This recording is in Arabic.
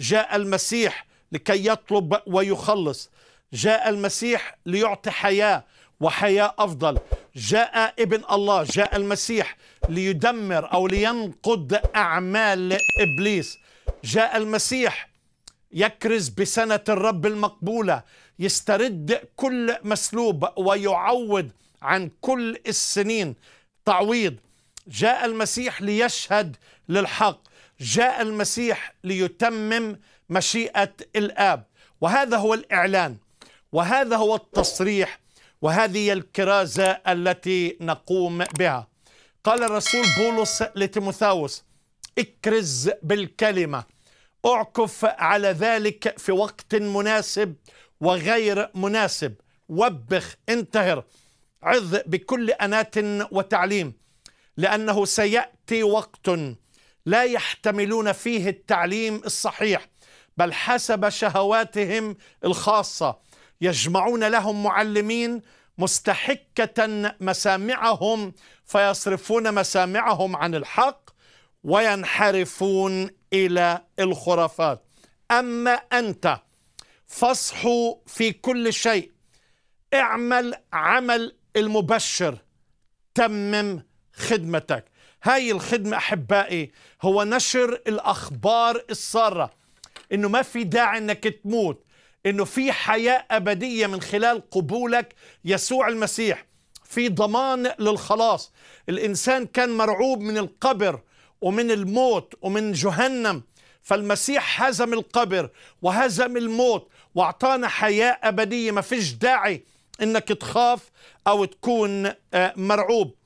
جاء المسيح لكي يطلب ويخلص جاء المسيح ليعطي حياه وحياه افضل جاء ابن الله جاء المسيح ليدمر او لينقض اعمال ابليس جاء المسيح يكرز بسنه الرب المقبوله يسترد كل مسلوب ويعوض عن كل السنين تعويض جاء المسيح ليشهد للحق جاء المسيح ليتمم مشيئه الاب وهذا هو الاعلان وهذا هو التصريح وهذه الكرازه التي نقوم بها قال الرسول بولس لتيموثاوس اكرز بالكلمه اعكف على ذلك في وقت مناسب وغير مناسب وبخ انتهر عظ بكل اناه وتعليم لانه سياتي وقت لا يحتملون فيه التعليم الصحيح بل حسب شهواتهم الخاصه يجمعون لهم معلمين مستحكه مسامعهم فيصرفون مسامعهم عن الحق وينحرفون الى الخرافات اما انت فاصحوا في كل شيء اعمل عمل المبشر تمم خدمتك هاي الخدمة أحبائي هو نشر الأخبار السارة إنه ما في داعي إنك تموت إنه في حياة أبدية من خلال قبولك يسوع المسيح في ضمان للخلاص الإنسان كان مرعوب من القبر ومن الموت ومن جهنم فالمسيح هزم القبر وهزم الموت واعطانا حياه ابديه ما فيش داعي انك تخاف او تكون آه، مرعوب